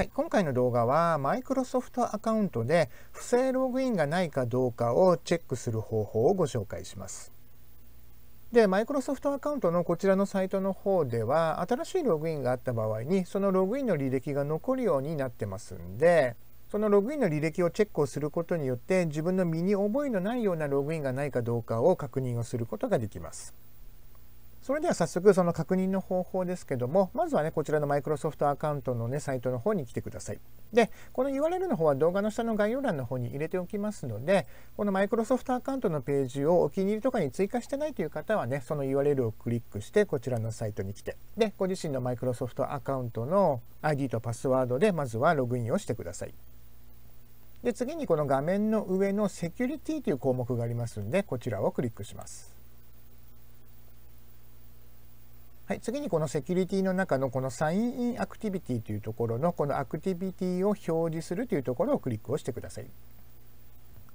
はい、今回の動画は Microsoft アカウントで不正ログインがないかどうかをチェックする方法をご紹介します。で、Microsoft アカウントのこちらのサイトの方では新しいログインがあった場合にそのログインの履歴が残るようになってますんでそのログインの履歴をチェックをすることによって自分の身に覚えのないようなログインがないかどうかを確認をすることができます。それでは早速その確認の方法ですけども、まずはね、こちらの Microsoft アカウントのね、サイトの方に来てください。で、この URL の方は動画の下の概要欄の方に入れておきますので、この Microsoft アカウントのページをお気に入りとかに追加してないという方はね、その URL をクリックして、こちらのサイトに来て、で、ご自身の Microsoft アカウントの ID とパスワードで、まずはログインをしてください。で、次にこの画面の上のセキュリティという項目がありますんで、こちらをクリックします。はい、次にこのセキュリティの中のこのサインインアクティビティというところのこのアクティビティを表示するというところをクリックをしてください。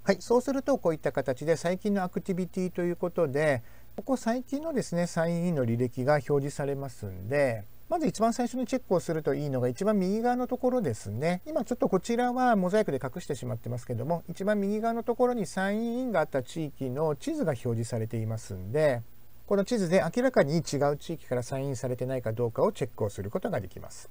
はい、そうするとこういった形で最近のアクティビティということでここ最近のですねサインインの履歴が表示されますんでまず一番最初にチェックをするといいのが一番右側のところですね今ちょっとこちらはモザイクで隠してしまってますけども一番右側のところにサインインがあった地域の地図が表示されていますんでこの地図で明らかに違う地域からサインされてないかどうかをチェックをすることができます。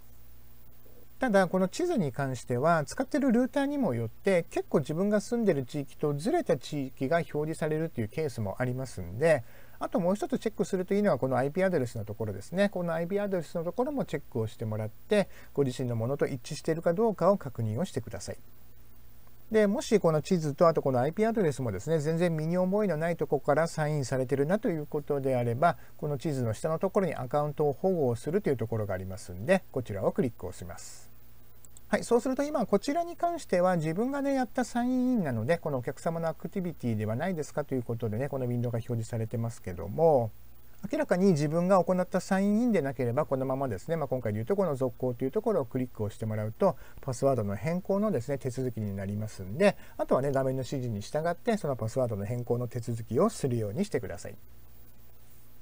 ただこの地図に関しては使ってるルーターにもよって結構自分が住んでる地域とずれた地域が表示されるというケースもありますんであともう一つチェックするといいのはこの IP アドレスのところですねこの IP アドレスのところもチェックをしてもらってご自身のものと一致しているかどうかを確認をしてください。でもしこの地図とあとこの IP アドレスもですね全然身に覚えのないとこからサインされてるなということであればこの地図の下のところにアカウントを保護をするというところがありますんでこちらをクリックをします。はい、そうすると今こちらに関しては自分がねやったサインインなのでこのお客様のアクティビティではないですかということでねこのウィンドウが表示されてますけども明らかに自分が行ったサインインでなければこのままですね、まあ、今回でいうとこの続行というところをクリックをしてもらうとパスワードの変更のですね手続きになりますんであとはね画面の指示に従ってそのパスワードの変更の手続きをするようにしてください。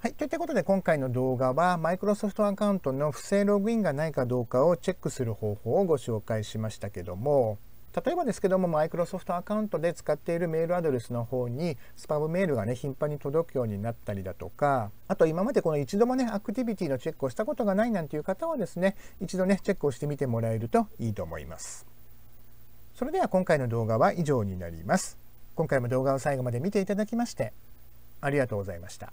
はい、といったことで今回の動画は Microsoft アカウントの不正ログインがないかどうかをチェックする方法をご紹介しましたけども例えばですけどもマイクロソフトアカウントで使っているメールアドレスの方にスパムメールがね頻繁に届くようになったりだとかあと今までこの一度もねアクティビティのチェックをしたことがないなんていう方はですね一度ねチェックをしてみてもらえるといいと思いますそれでは今回の動画は以上になります今回も動画を最後まで見ていただきましてありがとうございました。